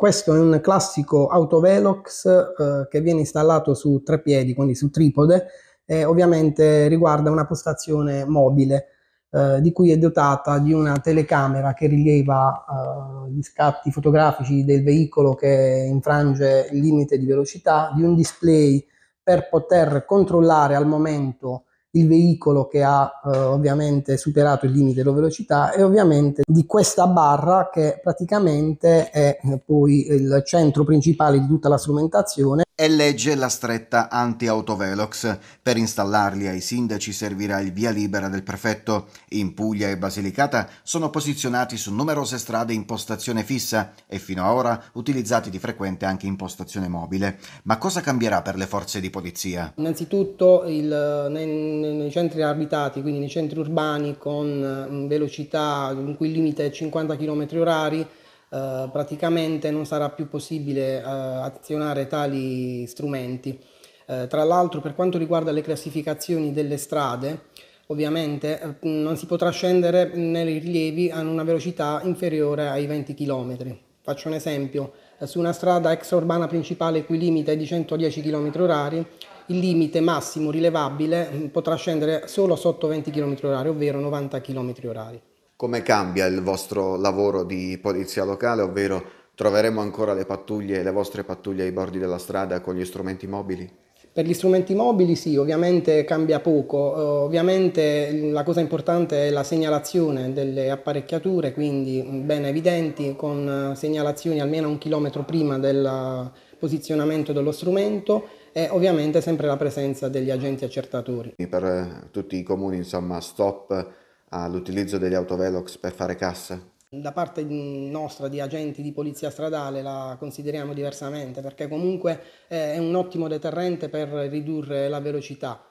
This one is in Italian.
Questo è un classico autovelox eh, che viene installato su tre piedi, quindi su tripode, e ovviamente riguarda una postazione mobile eh, di cui è dotata di una telecamera che rileva eh, gli scatti fotografici del veicolo che infrange il limite di velocità, di un display per poter controllare al momento il veicolo che ha eh, ovviamente superato il limite della velocità e ovviamente di questa barra che praticamente è eh, poi il centro principale di tutta la strumentazione e legge la stretta anti-autovelox. Per installarli ai sindaci servirà il via libera del prefetto. In Puglia e Basilicata sono posizionati su numerose strade in postazione fissa e fino ad ora utilizzati di frequente anche in postazione mobile. Ma cosa cambierà per le forze di polizia? Innanzitutto il, nei, nei, centri abitati, quindi nei centri urbani con mm, velocità in cui il limite è 50 km orari, eh, praticamente non sarà più possibile eh, azionare tali strumenti. Eh, tra l'altro per quanto riguarda le classificazioni delle strade, ovviamente eh, non si potrà scendere nei rilievi a una velocità inferiore ai 20 km. Faccio un esempio, su una strada extraurbana principale cui limite è di 110 km/h, il limite massimo rilevabile mm, potrà scendere solo sotto 20 km/h, ovvero 90 km/h come cambia il vostro lavoro di polizia locale, ovvero troveremo ancora le pattuglie, le vostre pattuglie ai bordi della strada con gli strumenti mobili? Per gli strumenti mobili sì, ovviamente cambia poco, eh, ovviamente la cosa importante è la segnalazione delle apparecchiature, quindi ben evidenti con eh, segnalazioni almeno un chilometro prima del posizionamento dello strumento e ovviamente sempre la presenza degli agenti accertatori. Per eh, tutti i comuni insomma stop all'utilizzo ah, degli autovelox per fare cassa? Da parte nostra di agenti di polizia stradale la consideriamo diversamente perché comunque eh, è un ottimo deterrente per ridurre la velocità